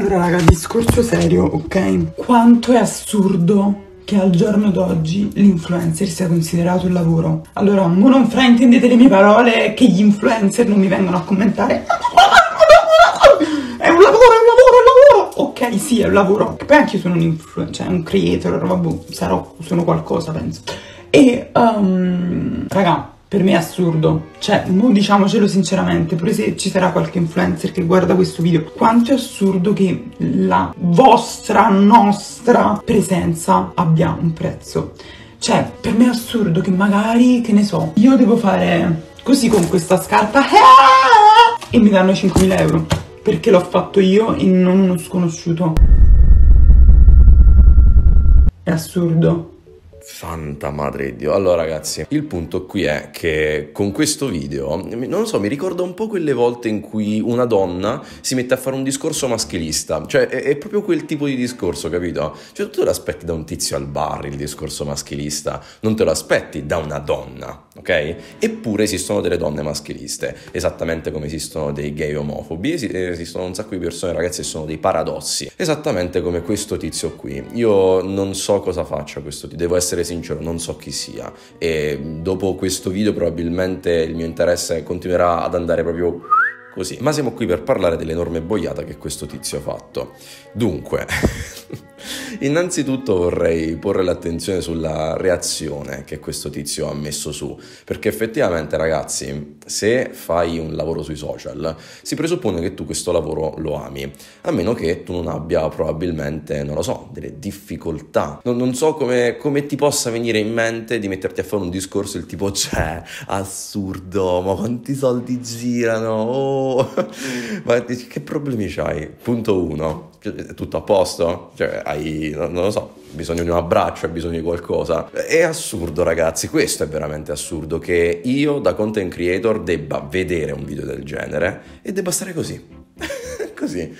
Allora raga, discorso serio, ok? Quanto è assurdo che al giorno d'oggi l'influencer sia considerato un lavoro. Allora, non fraintendete le mie parole che gli influencer non mi vengono a commentare. È un lavoro, è un lavoro, è un lavoro! Ok, sì, è un lavoro. Poi anche io sono un influencer, cioè un creator, vabbè, boh, sarò, sono qualcosa, penso. E, um, raga, per me è assurdo. Cioè, mo diciamocelo sinceramente, pure se ci sarà qualche influencer che guarda questo video, quanto è assurdo che la vostra, nostra presenza abbia un prezzo. Cioè, per me è assurdo che magari, che ne so, io devo fare così con questa scarpa e mi danno 5.000 euro perché l'ho fatto io e non uno sconosciuto. È assurdo. Santa madre di Dio. Allora ragazzi, il punto qui è che con questo video, non so, mi ricorda un po' quelle volte in cui una donna si mette a fare un discorso maschilista. Cioè, è, è proprio quel tipo di discorso, capito? Cioè, tu te lo aspetti da un tizio al bar il discorso maschilista, non te lo aspetti da una donna ok? Eppure esistono delle donne maschiliste, esattamente come esistono dei gay omofobi, eh, esistono un sacco di persone, ragazzi, che sono dei paradossi, esattamente come questo tizio qui. Io non so cosa faccia questo tizio, devo essere sincero, non so chi sia e dopo questo video probabilmente il mio interesse continuerà ad andare proprio così, ma siamo qui per parlare dell'enorme boiata che questo tizio ha fatto. Dunque... Innanzitutto vorrei porre l'attenzione sulla reazione che questo tizio ha messo su, perché effettivamente ragazzi, se fai un lavoro sui social, si presuppone che tu questo lavoro lo ami, a meno che tu non abbia probabilmente, non lo so, delle difficoltà. Non, non so come, come ti possa venire in mente di metterti a fare un discorso il tipo c'è, cioè, assurdo, ma quanti soldi girano? Oh, ma che problemi c'hai? Punto 1 è tutto a posto? Cioè, hai, non, lo so, bisogno di un abbraccio, hai bisogno di qualcosa. È assurdo, ragazzi, questo è veramente assurdo che io da content creator debba vedere un video del genere e debba stare così. così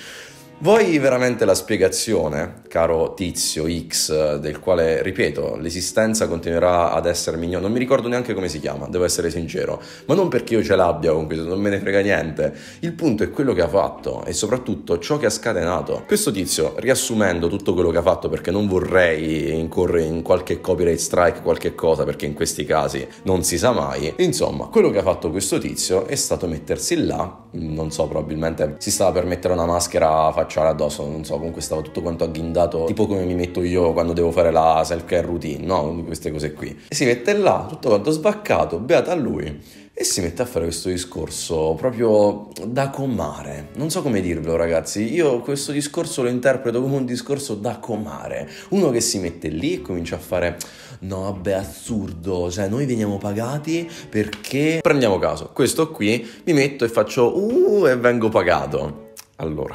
Vuoi veramente la spiegazione, caro tizio X, del quale, ripeto, l'esistenza continuerà ad essere mignon... Non mi ricordo neanche come si chiama, devo essere sincero, ma non perché io ce l'abbia con questo, non me ne frega niente. Il punto è quello che ha fatto e soprattutto ciò che ha scatenato. Questo tizio, riassumendo tutto quello che ha fatto, perché non vorrei incorrere in qualche copyright strike, qualche cosa, perché in questi casi non si sa mai, insomma, quello che ha fatto questo tizio è stato mettersi là, non so, probabilmente si stava per mettere una maschera facciata facciale addosso, non so, comunque stavo tutto quanto agghindato, tipo come mi metto io quando devo fare la self-care routine, no? Queste cose qui. E si mette là, tutto quanto sbaccato, beata a lui. E si mette a fare questo discorso proprio da comare. Non so come dirvelo, ragazzi. Io questo discorso lo interpreto come un discorso da comare. Uno che si mette lì e comincia a fare: No, vabbè, assurdo. Cioè, noi veniamo pagati perché. Prendiamo caso, questo qui mi metto e faccio uh e vengo pagato. Allora,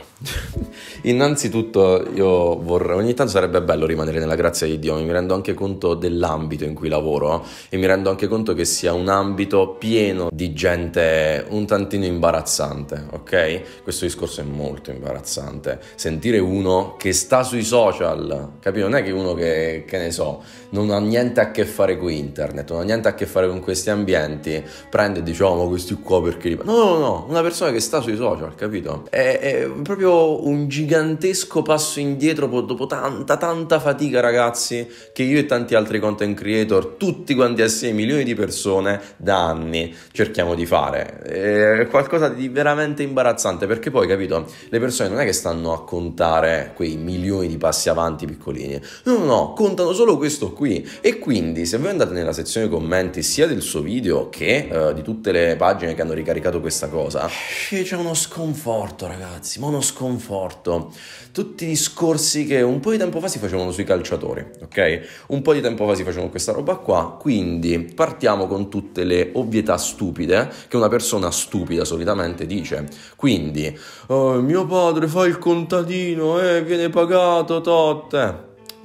innanzitutto io vorrei, ogni tanto sarebbe bello rimanere nella grazia di Dio, mi rendo anche conto dell'ambito in cui lavoro eh? e mi rendo anche conto che sia un ambito pieno di gente un tantino imbarazzante, ok? Questo discorso è molto imbarazzante, sentire uno che sta sui social, capito? Non è che uno che, che ne so, non ha niente a che fare con internet, non ha niente a che fare con questi ambienti, prende e diciamo questi qua perché... Li... No, no, no, una persona che sta sui social, capito? È, è proprio un gigantesco passo indietro dopo tanta, tanta fatica ragazzi, che io e tanti altri content creator, tutti quanti assieme, milioni di persone, da anni cerchiamo di fare. È qualcosa di veramente imbarazzante perché poi, capito, le persone non è che stanno a contare quei milioni di passi avanti piccolini, no, no, no, contano solo questo qui qui. E quindi se voi andate nella sezione commenti sia del suo video che uh, di tutte le pagine che hanno ricaricato questa cosa, eh, c'è uno sconforto ragazzi, ma uno sconforto. Tutti i discorsi che un po' di tempo fa si facevano sui calciatori, ok? Un po' di tempo fa si facevano questa roba qua, quindi partiamo con tutte le ovvietà stupide che una persona stupida solitamente dice. Quindi, oh, mio padre fa il contadino e eh, viene pagato tot. Eh,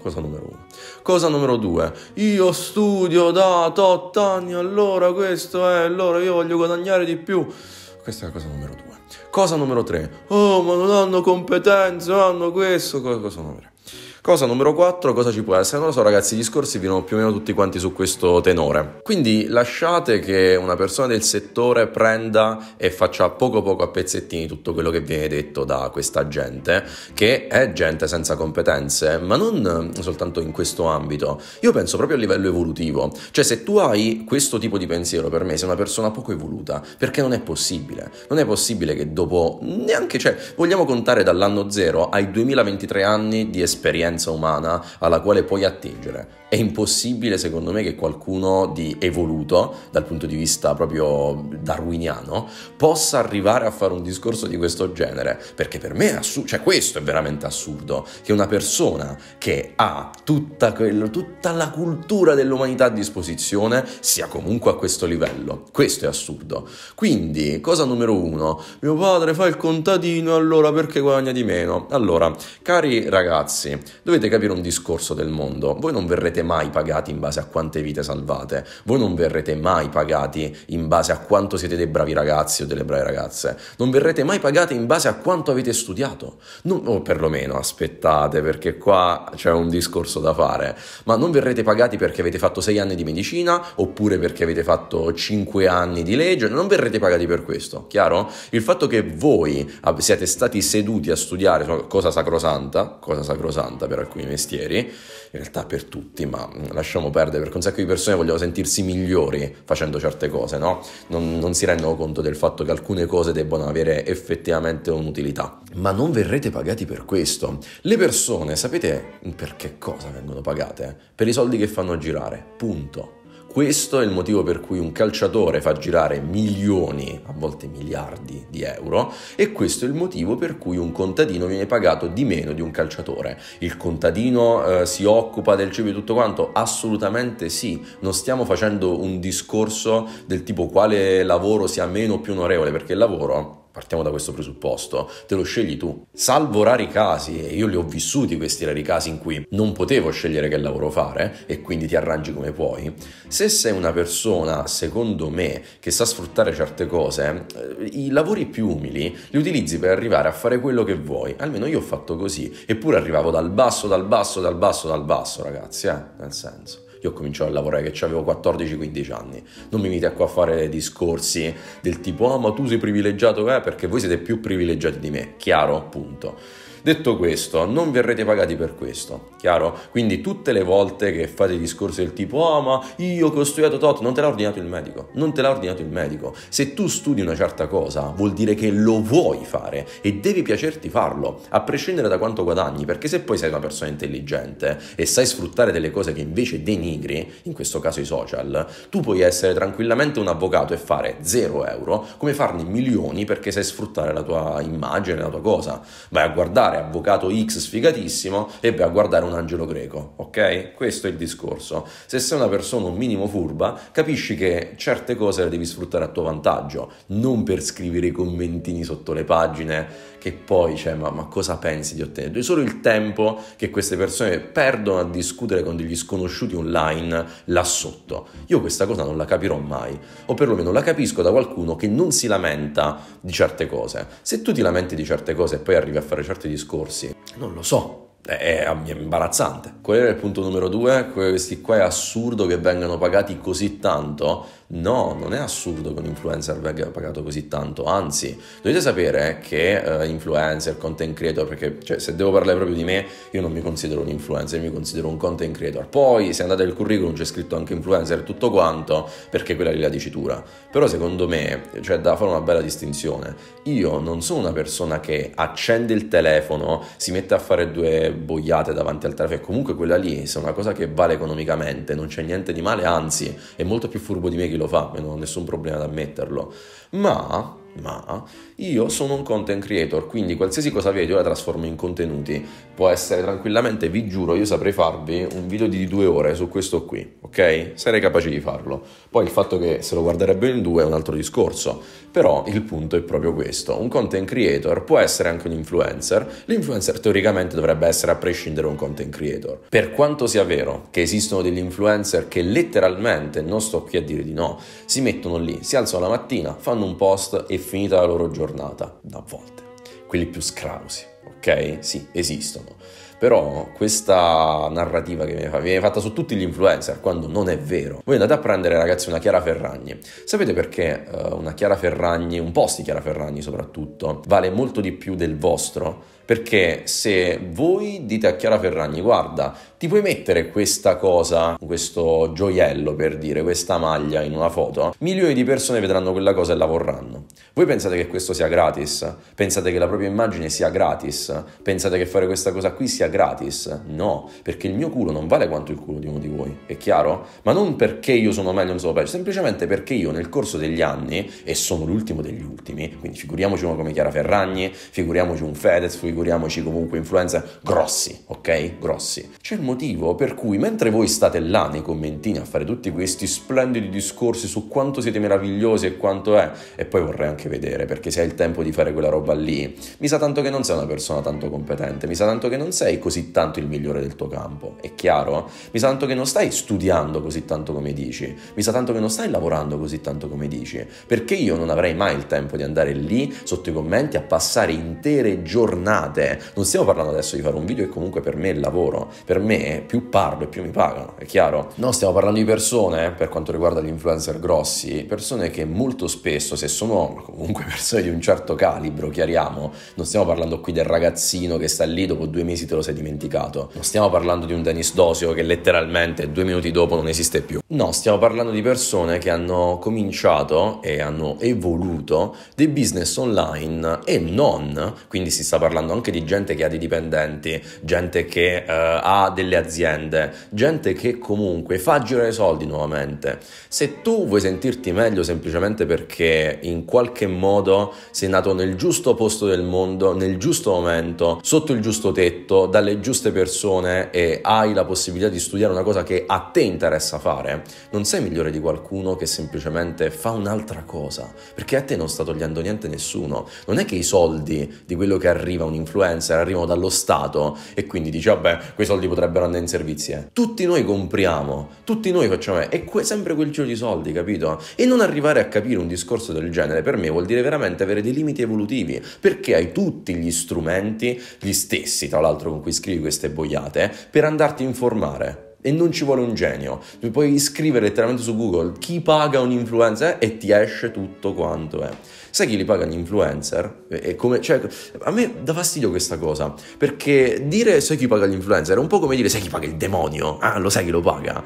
cosa numero uno. Cosa numero due, io studio da tot anni, allora questo è, allora io voglio guadagnare di più. Questa è la cosa numero due. Cosa numero tre, oh ma non hanno competenze, hanno questo. Cosa numero tre? Cosa numero 4, cosa ci può essere? Non lo so ragazzi, i discorsi vivono più o meno tutti quanti su questo tenore. Quindi lasciate che una persona del settore prenda e faccia poco poco a pezzettini tutto quello che viene detto da questa gente, che è gente senza competenze, ma non soltanto in questo ambito. Io penso proprio a livello evolutivo, cioè se tu hai questo tipo di pensiero per me, sei una persona poco evoluta, perché non è possibile. Non è possibile che dopo neanche, cioè, vogliamo contare dall'anno zero ai 2023 anni di esperienza intelligenza umana alla quale puoi attingere. È impossibile, secondo me, che qualcuno di evoluto, dal punto di vista proprio darwiniano, possa arrivare a fare un discorso di questo genere. Perché per me è assurdo, cioè questo è veramente assurdo, che una persona che ha tutta, quella, tutta la cultura dell'umanità a disposizione sia comunque a questo livello. Questo è assurdo. Quindi, cosa numero uno, mio padre fa il contadino, allora perché guadagna di meno? Allora, cari ragazzi, dovete capire un discorso del mondo. Voi non verrete mai pagati in base a quante vite salvate, voi non verrete mai pagati in base a quanto siete dei bravi ragazzi o delle brave ragazze, non verrete mai pagati in base a quanto avete studiato, non, o perlomeno aspettate perché qua c'è un discorso da fare, ma non verrete pagati perché avete fatto 6 anni di medicina oppure perché avete fatto 5 anni di legge, non verrete pagati per questo, chiaro? Il fatto che voi siete stati seduti a studiare cosa sacrosanta, cosa sacrosanta, per alcuni mestieri, in realtà per tutti, ma lasciamo perdere, perché un sacco di persone vogliono sentirsi migliori facendo certe cose, no? Non, non si rendono conto del fatto che alcune cose debbano avere effettivamente un'utilità. Ma non verrete pagati per questo. Le persone, sapete per che cosa vengono pagate? Per i soldi che fanno girare, punto. Questo è il motivo per cui un calciatore fa girare milioni, a volte miliardi di euro, e questo è il motivo per cui un contadino viene pagato di meno di un calciatore. Il contadino eh, si occupa del cibo e tutto quanto? Assolutamente sì, non stiamo facendo un discorso del tipo quale lavoro sia meno o più onorevole, perché il lavoro partiamo da questo presupposto, te lo scegli tu. Salvo rari casi, e io li ho vissuti questi rari casi in cui non potevo scegliere che lavoro fare e quindi ti arrangi come puoi, se sei una persona, secondo me, che sa sfruttare certe cose, eh, i lavori più umili li utilizzi per arrivare a fare quello che vuoi. Almeno io ho fatto così, eppure arrivavo dal basso, dal basso, dal basso, dal basso, ragazzi, eh? nel senso io ho cominciato a lavorare che avevo 14-15 anni. Non mi venite qua a fare discorsi del tipo ah ma tu sei privilegiato eh, perché voi siete più privilegiati di me, chiaro? appunto. Detto questo, non verrete pagati per questo, chiaro? Quindi tutte le volte che fate discorsi del tipo oh, ma io che ho studiato tot", non te l'ha ordinato il medico, non te l'ha ordinato il medico. Se tu studi una certa cosa, vuol dire che lo vuoi fare e devi piacerti farlo, a prescindere da quanto guadagni, perché se poi sei una persona intelligente e sai sfruttare delle cose che invece denigri, in questo caso i social, tu puoi essere tranquillamente un avvocato e fare zero euro, come farne milioni perché sai sfruttare la tua immagine, la tua cosa. Vai a guardare diventare avvocato X sfigatissimo e beh, a guardare un angelo greco, ok? Questo è il discorso. Se sei una persona un minimo furba, capisci che certe cose le devi sfruttare a tuo vantaggio, non per scrivere i commentini sotto le pagine che poi, cioè, ma, ma cosa pensi di ottenere? È solo il tempo che queste persone perdono a discutere con degli sconosciuti online là sotto. Io questa cosa non la capirò mai, o perlomeno la capisco da qualcuno che non si lamenta di certe cose. Se tu ti lamenti di certe cose e poi arrivi a fare certi discorsi, non lo so, è, imbarazzante. Quello era il punto numero due, questi qua è assurdo che vengano pagati così tanto No, non è assurdo che un influencer venga pagato così tanto, anzi, dovete sapere che eh, influencer, content creator, perché cioè, se devo parlare proprio di me, io non mi considero un influencer, mi considero un content creator. Poi, se andate nel curriculum, c'è scritto anche influencer e tutto quanto, perché quella lì è la dicitura. Però secondo me, c'è cioè, da fare una bella distinzione. Io non sono una persona che accende il telefono, si mette a fare due boiate davanti al telefono, e comunque quella lì se è una cosa che vale economicamente, non c'è niente di male, anzi, è molto più furbo di me che lo fa, non ho nessun problema ad ammetterlo, ma, ma io sono un content creator, quindi qualsiasi cosa vedo la trasformo in contenuti, può essere tranquillamente, vi giuro, io saprei farvi un video di due ore su questo qui, ok? Sarei capace di farlo. Poi il fatto che se lo guarderebbero in due è un altro discorso, però il punto è proprio questo, un content creator può essere anche un influencer, l'influencer teoricamente dovrebbe essere a prescindere un content creator. Per quanto sia vero che esistono degli influencer che letteralmente, non sto qui a dire di no, si mettono lì, si alzano la mattina, fanno un post e finita la loro giornata, a volte, quelli più scrausi, ok? Sì, esistono. Però questa narrativa che viene, fatta su tutti gli influencer, quando non è vero, voi andate a prendere ragazzi una Chiara Ferragni. Sapete perché uh, una Chiara Ferragni, un post di Chiara Ferragni soprattutto, vale molto di più del vostro? Perché se voi dite a Chiara Ferragni, guarda, ti puoi mettere questa cosa, questo gioiello per dire, questa maglia in una foto, milioni di persone vedranno quella cosa e la vorranno. Voi pensate che questo sia gratis? Pensate che la propria immagine sia gratis? Pensate che fare questa cosa qui sia gratis? No, perché il mio culo non vale quanto il culo di uno di voi, è chiaro? Ma non perché io sono meglio o non sono peggio, semplicemente perché io nel corso degli anni, e sono l'ultimo degli ultimi, quindi figuriamoci uno come Chiara Ferragni, figuriamoci un Fedez, figuriamoci figuriamoci comunque influencer grossi, ok? Grossi. C'è il motivo per cui mentre voi state là nei commentini a fare tutti questi splendidi discorsi su quanto siete meravigliosi e quanto è, e poi vorrei anche vedere perché se hai il tempo di fare quella roba lì, mi sa tanto che non sei una persona tanto competente, mi sa tanto che non sei così tanto il migliore del tuo campo, è chiaro? Mi sa tanto che non stai studiando così tanto come dici, mi sa tanto che non stai lavorando così tanto come dici, perché io non avrei mai il tempo di andare lì sotto i commenti a passare intere giornate giornate, non stiamo parlando adesso di fare un video che comunque per me è il lavoro, per me più parlo e più mi pagano, è chiaro? No, stiamo parlando di persone, eh, per quanto riguarda gli influencer grossi, persone che molto spesso, se sono comunque persone di un certo calibro, chiariamo, non stiamo parlando qui del ragazzino che sta lì dopo due mesi te lo sei dimenticato, non stiamo parlando di un Denis Dosio che letteralmente due minuti dopo non esiste più, no, stiamo parlando di persone che hanno cominciato e hanno evoluto dei business online e non, quindi si sta parlando parlando anche di gente che ha dei dipendenti, gente che eh, ha delle aziende, gente che comunque fa girare i soldi nuovamente. Se tu vuoi sentirti meglio semplicemente perché in qualche modo sei nato nel giusto posto del mondo, nel giusto momento, sotto il giusto tetto, dalle giuste persone e hai la possibilità di studiare una cosa che a te interessa fare, non sei migliore di qualcuno che semplicemente fa un'altra cosa, perché a te non sta togliendo niente nessuno. Non è che i soldi di quello che arriva un influencer arrivano dallo Stato e quindi dici vabbè quei soldi potrebbero andare in servizi. Eh. Tutti noi compriamo, tutti noi facciamo, è que- sempre quel giro di soldi, capito? E non arrivare a capire un discorso del genere per me vuol dire veramente avere dei limiti evolutivi, perché hai tutti gli strumenti, gli stessi tra l'altro con cui scrivi queste boiate, per andarti a informare e non ci vuole un genio. Tu puoi scrivere letteralmente su Google chi paga un influencer e ti esce tutto quanto è. Eh. Sai chi li paga gli influencer? E come, cioè, a me dà fastidio questa cosa, perché dire sai chi paga gli influencer è un po' come dire sai chi paga il demonio, ah lo sai chi lo paga.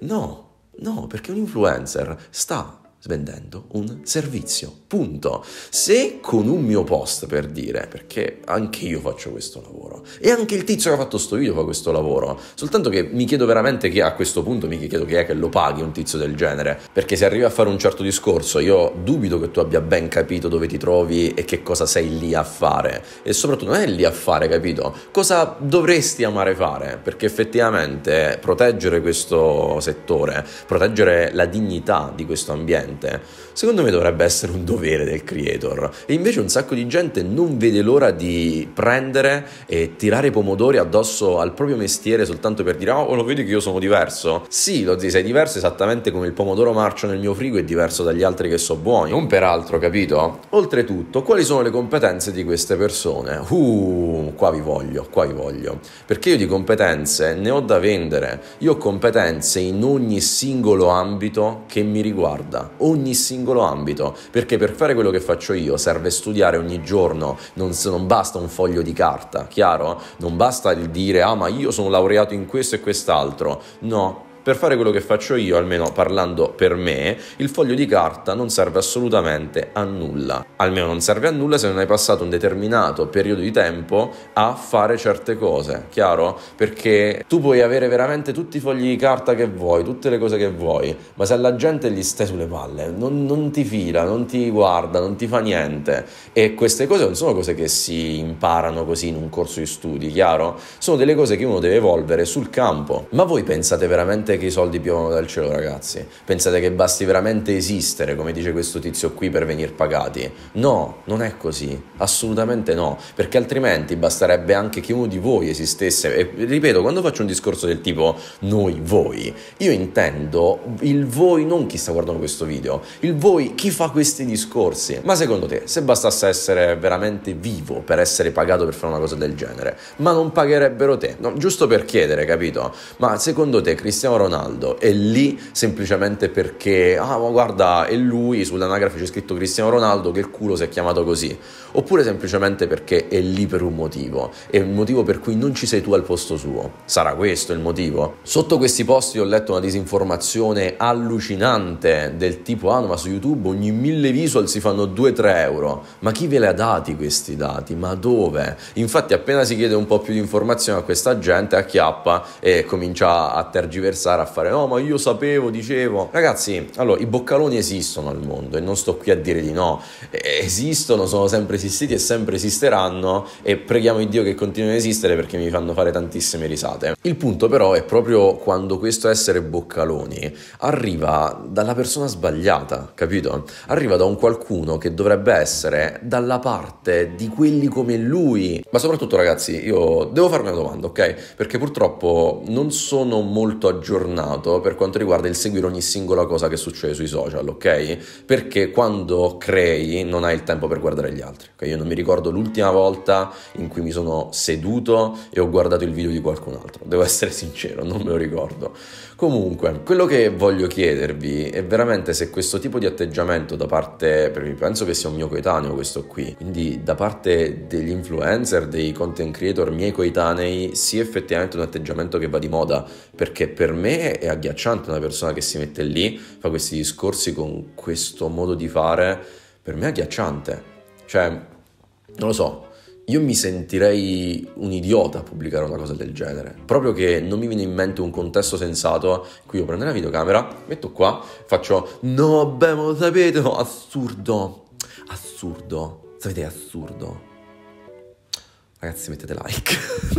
No, no, perché un influencer sta svendendo un servizio. Punto. Se con un mio post per dire, perché anche io faccio questo lavoro e anche il tizio che ha fatto sto video fa questo lavoro, soltanto che mi chiedo veramente chi a questo punto mi chiedo chi è che lo paghi un tizio del genere, perché se arrivi a fare un certo discorso io dubito che tu abbia ben capito dove ti trovi e che cosa sei lì a fare e soprattutto non è lì a fare, capito? Cosa dovresti amare fare? Perché effettivamente proteggere questo settore, proteggere la dignità di questo ambiente gente. Secondo me dovrebbe essere un dovere del creator. E invece un sacco di gente non vede l'ora di prendere e tirare pomodori addosso al proprio mestiere soltanto per dire oh lo vedi che io sono diverso? Sì, lo zio, sei diverso esattamente come il pomodoro marcio nel mio frigo è diverso dagli altri che so buoni. Non peraltro, capito? Oltretutto, quali sono le competenze di queste persone? Uh, qua vi voglio, qua vi voglio. Perché io di competenze ne ho da vendere. Io ho competenze in ogni singolo ambito che mi riguarda ogni singolo ambito, perché per fare quello che faccio io serve studiare ogni giorno, non, non basta un foglio di carta, chiaro? Non basta il dire ah ma io sono laureato in questo e quest'altro, no, per fare quello che faccio io, almeno parlando per me, il foglio di carta non serve assolutamente a nulla. Almeno non serve a nulla se non hai passato un determinato periodo di tempo a fare certe cose, chiaro? Perché tu puoi avere veramente tutti i fogli di carta che vuoi, tutte le cose che vuoi, ma se alla gente gli stai sulle palle, non, non ti fila, non ti guarda, non ti fa niente. E queste cose non sono cose che si imparano così in un corso di studi, chiaro? Sono delle cose che uno deve evolvere sul campo. Ma voi pensate veramente pensate che i soldi piovono dal cielo, ragazzi. Pensate che basti veramente esistere, come dice questo tizio qui, per venire pagati. No, non è così. Assolutamente no. Perché altrimenti basterebbe anche che uno di voi esistesse. E ripeto, quando faccio un discorso del tipo noi, voi, io intendo il voi, non chi sta guardando questo video, il voi, chi fa questi discorsi. Ma secondo te, se bastasse essere veramente vivo per essere pagato per fare una cosa del genere, ma non pagherebbero te? No, giusto per chiedere, capito? Ma secondo te Cristiano Ronaldo e lì semplicemente perché, ah ma guarda, è lui, sull'anagrafe c'è scritto Cristiano Ronaldo che il culo si è chiamato così oppure semplicemente perché è lì per un motivo, è un motivo per cui non ci sei tu al posto suo. Sarà questo il motivo? Sotto questi posti ho letto una disinformazione allucinante del tipo ah no, ma su YouTube ogni mille visual si fanno 2-3 euro. Ma chi ve le ha dati questi dati? Ma dove? Infatti appena si chiede un po' più di informazione a questa gente acchiappa e comincia a tergiversare, a fare no oh, ma io sapevo, dicevo. Ragazzi, allora i boccaloni esistono al mondo e non sto qui a dire di no, esistono, sono sempre esistiti e sempre esisteranno e preghiamo il Dio che continuino a esistere perché mi fanno fare tantissime risate. Il punto però è proprio quando questo essere boccaloni arriva dalla persona sbagliata, capito? Arriva da un qualcuno che dovrebbe essere dalla parte di quelli come lui. Ma soprattutto ragazzi, io devo farvi una domanda, ok? Perché purtroppo non sono molto aggiornato per quanto riguarda il seguire ogni singola cosa che succede sui social, ok? Perché quando crei non hai il tempo per guardare gli altri io non mi ricordo l'ultima volta in cui mi sono seduto e ho guardato il video di qualcun altro, devo essere sincero, non me lo ricordo. Comunque, quello che voglio chiedervi è veramente se questo tipo di atteggiamento da parte, penso che sia un mio coetaneo questo qui, quindi da parte degli influencer, dei content creator miei coetanei, sia effettivamente un atteggiamento che va di moda, perché per me è agghiacciante una persona che si mette lì, fa questi discorsi con questo modo di fare, per me è agghiacciante. Cioè, non lo so, io mi sentirei un idiota a pubblicare una cosa del genere. Proprio che non mi viene in mente un contesto sensato in cui io prendo la videocamera, metto qua, faccio no, beh, ma lo sapete, no, assurdo, assurdo, sapete, è assurdo. Ragazzi, mettete like.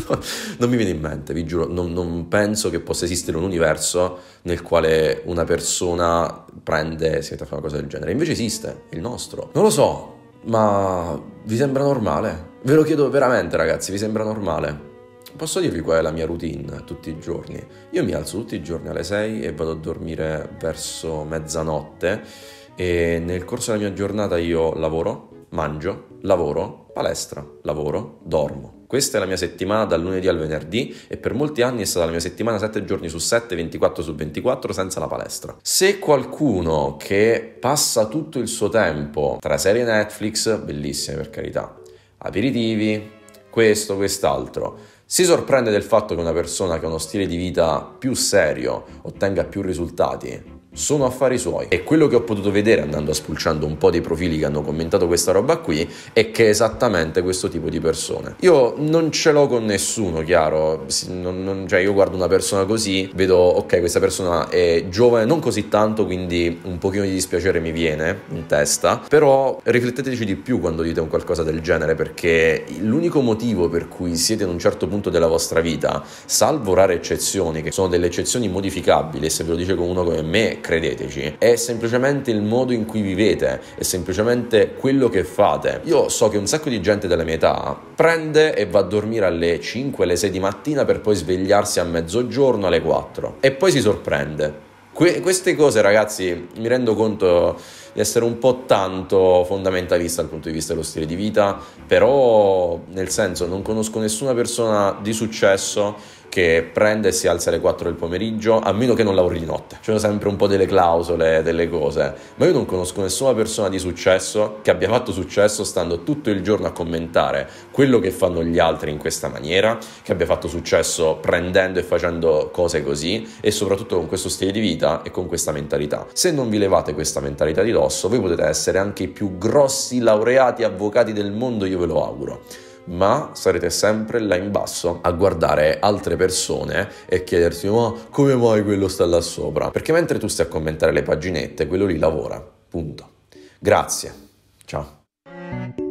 non mi viene in mente, vi giuro, non, non penso che possa esistere un universo nel quale una persona prende, si mette a fare una cosa del genere. Invece esiste, il nostro. Non lo so, ma vi sembra normale? Ve lo chiedo veramente ragazzi, vi sembra normale? Posso dirvi qual è la mia routine tutti i giorni? Io mi alzo tutti i giorni alle 6 e vado a dormire verso mezzanotte e nel corso della mia giornata io lavoro, mangio, lavoro, palestra, lavoro, dormo. Questa è la mia settimana dal lunedì al venerdì e per molti anni è stata la mia settimana 7 giorni su 7, 24 su 24 senza la palestra. Se qualcuno che passa tutto il suo tempo tra serie Netflix, bellissime per carità, aperitivi, questo, quest'altro, si sorprende del fatto che una persona che ha uno stile di vita più serio ottenga più risultati, sono affari suoi. E quello che ho potuto vedere andando a spulciando un po' dei profili che hanno commentato questa roba qui è che è esattamente questo tipo di persone. Io non ce l'ho con nessuno, chiaro. Non, non, cioè, io guardo una persona così, vedo, ok, questa persona è giovane, non così tanto, quindi un pochino di dispiacere mi viene in testa. Però rifletteteci di più quando dite un qualcosa del genere, perché l'unico motivo per cui siete in un certo punto della vostra vita, salvo rare eccezioni, che sono delle eccezioni modificabili, se ve lo dice con uno come me, credeteci, è semplicemente il modo in cui vivete, è semplicemente quello che fate. Io so che un sacco di gente della mia età prende e va a dormire alle 5, alle 6 di mattina per poi svegliarsi a mezzogiorno alle 4 e poi si sorprende. Que- queste cose, ragazzi, mi rendo conto di essere un po' tanto fondamentalista dal punto di vista dello stile di vita, però nel senso non conosco nessuna persona di successo che prende e si alza alle 4 del pomeriggio, a meno che non lavori di notte. C'erano sempre un po' delle clausole, delle cose, ma io non conosco nessuna persona di successo che abbia fatto successo stando tutto il giorno a commentare quello che fanno gli altri in questa maniera, che abbia fatto successo prendendo e facendo cose così e soprattutto con questo stile di vita e con questa mentalità. Se non vi levate questa mentalità di dosso, voi potete essere anche i più grossi laureati avvocati del mondo, io ve lo auguro ma sarete sempre là in basso a guardare altre persone e chiedersi ma come mai quello sta là sopra? Perché mentre tu stai a commentare le paginette, quello lì lavora, punto. Grazie, ciao.